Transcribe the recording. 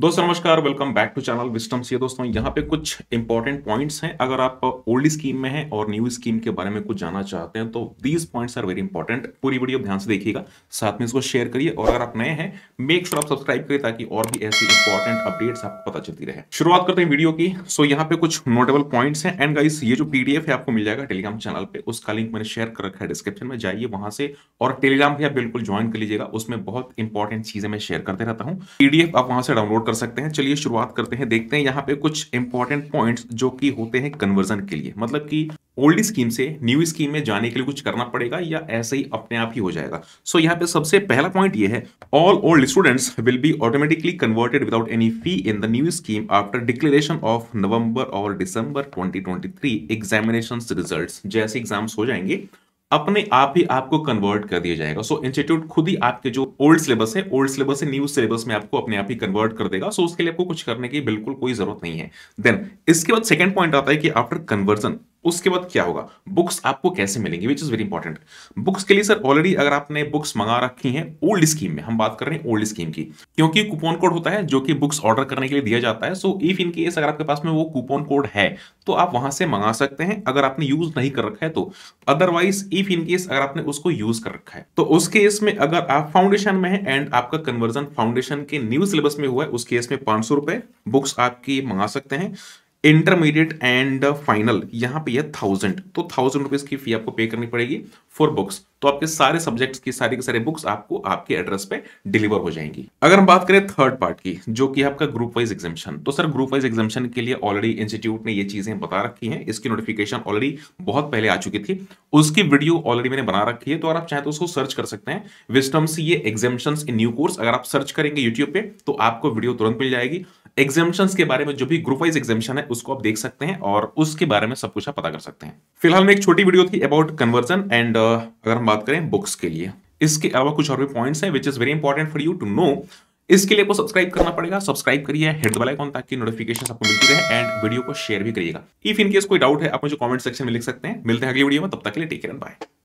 दोस्तों नमस्कार welcome back to channel विस्टम से दोस्तों यहाँ पे कुछ इंपॉर्टेंट पॉइंट्स हैं अगर आप ओल्ड स्कीम में हैं और न्यू स्कीम के बारे में कुछ जानना चाहते हैं तो these points are very important पूरी वीडियो ध्यान से देखिएगा साथ में इसको शेयर करिए और अगर आप नए हैं मेक श्योर आप सब्सक्राइब करिए ताकि और भी ऐसी इंपॉर्टेंट अपडेट्स आपको पता चलती रहे शुरुआत करते हैं वीडियो की सो यहाँ पे कुछ नोटेबल पॉइंट्स हैं एंड गाइस ये जो पीडीएफ है आपको मिल जाएगा टेलीग्राम चैनल पर उसका लिंक मैंने शेयर कर रखा है डिस्क्रिप्शन में जाइए वहां से और टेलीग्राम भी आप बिल्कुल ज्वाइन कर लीजिएगा उसमें बहुत इंपॉर्टेंट चीजें मैं शेयर करते रहता हूँ पीडीएफ आप वहां से डाउनलोड नोट कर सकते हैं चलिए शुरुआत करते हैं देखते हैं यहाँ पे कुछ इंपॉर्टेंट पॉइंट्स जो कि होते हैं कन्वर्जन के लिए मतलब कि ओल्ड स्कीम से न्यू स्कीम में जाने के लिए कुछ करना पड़ेगा या ऐसे ही अपने आप ही हो जाएगा सो so, यहाँ पे सबसे पहला पॉइंट ये है all old students will be automatically converted without any fee in the new scheme after declaration of November और दिसंबर 2023 एग्जामिनेशन रिजल्ट्स जैसे एग्जाम्स हो जाएंगे अपने आप ही आपको कन्वर्ट कर दिया जाएगा सो so, इंस्टीट्यूट खुद ही आपके जो ओल्ड सिलेबस है ओल्ड सिलेबस से न्यू सिलेबस में आपको अपने आप ही कन्वर्ट कर देगा सो so, उसके लिए आपको कुछ करने की बिल्कुल कोई जरूरत नहीं है देन इसके बाद सेकेंड पॉइंट आता है कि आफ्टर कन्वर्जन उसके बाद क्या होगा बुक्स आपको कैसे मिलेंगी which is very important books के लिए सर ऑलरेडी अगर आपने बुक्स मंगा रखी हैं ओल्ड स्कीम में हम बात कर रहे हैं ओल्ड स्कीम की क्योंकि कूपन कोड होता है जो कि बुक्स ऑर्डर करने के लिए दिया जाता है सो इफ इन केस अगर आपके पास में वो कूपन कोड है तो आप वहां से मंगा सकते हैं अगर आपने यूज नहीं कर रखा है तो अदरवाइज इफ इन केस अगर आपने उसको यूज कर रखा है तो उस केस में अगर आप फाउंडेशन में है एंड आपका कन्वर्जन फाउंडेशन के न्यू सिलेबस में हुआ है उस केस में पांच बुक्स आपकी मंगा सकते हैं इंटरमीडिएट एंड फाइनल यहां पे है थाउजेंड तो थाउजेंड रुपीज की फी आपको पे करनी पड़ेगी फॉर बुक्स तो आपके सारे सब्जेक्ट्स की सारी के सारे बुक्स आपको आपके एड्रेस पे डिलीवर हो जाएंगी अगर हम बात करें थर्ड पार्ट की जो कि आपका ग्रुप वाइज एग्जामेशन तो सर ग्रुप वाइज एग्जामेशन के लिए ऑलरेडी इंस्टीट्यूट ने ये चीजें बता रखी हैं इसकी नोटिफिकेशन ऑलरेडी बहुत पहले आ चुकी थी उसकी वीडियो ऑलरेडी मैंने बना रखी है तो अगर आप चाहें तो उसको सर्च कर सकते हैं विस्टम्स ये एग्जामेशन इन न्यू कोर्स अगर आप सर्च करेंगे यूट्यूब पे तो आपको वीडियो तुरंत मिल जाएगी एग्जामेशन के बारे में जो भी ग्रुप वाइज एग्जामेशन है उसको आप देख सकते हैं और उसके बारे में सब कुछ आप पता कर सकते हैं फिलहाल में एक छोटी वीडियो थी अबाउट कन्वर्जन एंड अगर हम बात करें बुक्स के लिए इसके अलावा कुछ और भी पॉइंट्स हैं which is very important for you to know इसके लिए आपको सब्सक्राइब करना पड़ेगा सब्सक्राइब करिए हेड बेल ताकि नोटिफिकेशन आपको मिलती रहे एंड वीडियो को शेयर भी करिएगा इफ इनकेस कोई डाउट है आप मुझे कमेंट सेक्शन में लिख सकते हैं मिलते हैं अगली वीडियो में तब तक के लिए टेक केयर बाय